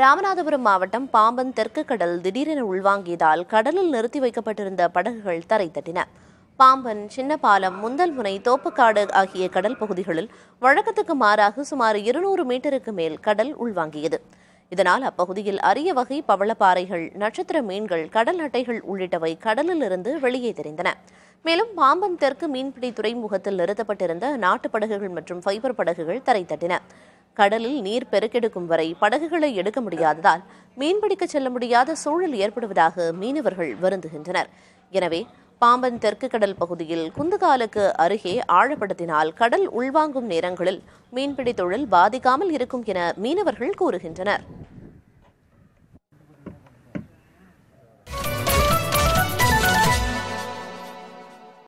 ராமநாதபுரம் மாவட்டம் பாம்பன் தெற்கு கடல் திடீரென உள்வாங்கியதால் கடலில் நிறுத்தி வைக்கப்பட்டிருந்த படகுகள் தரை தட்டின பாம்பன் சின்னபாலம் முந்தல்முனை தோப்புக்காடு ஆகிய கடல் பகுதிகளில் வழக்கத்துக்கு மாறாக சுமார் இருநூறு மீட்டருக்கு மேல் கடல் உள்வாங்கியது இதனால் அப்பகுதியில் அரிய வகை பவளப்பாறைகள் நட்சத்திர மீன்கள் கடல் அட்டைகள் உள்ளிட்டவை கடலில் இருந்து வெளியே தெரிந்தன மேலும் பாம்பன் தெற்கு மீன்பிடி துறைமுகத்தில் நிறுத்தப்பட்டிருந்த நாட்டு படகுகள் மற்றும் ஃபைபர் படகுகள் தரை தட்டின கடலில் நீர் பெருக்கெடுக்கும் வரை படகுகளை எடுக்க முடியாததால் மீன்பிடிக்க செல்ல முடியாத சூழல் ஏற்படுவதாக மீனவர்கள் வருந்துகின்றனர் எனவே பாம்பன் தெற்கு கடல் பகுதியில் குந்துகாலுக்கு அருகே ஆழப்படுத்தினால் கடல் உள்வாங்கும் நேரங்களில் மீன்பிடி தொழில் பாதிக்காமல் இருக்கும் என மீனவர்கள் கூறுகின்றனர்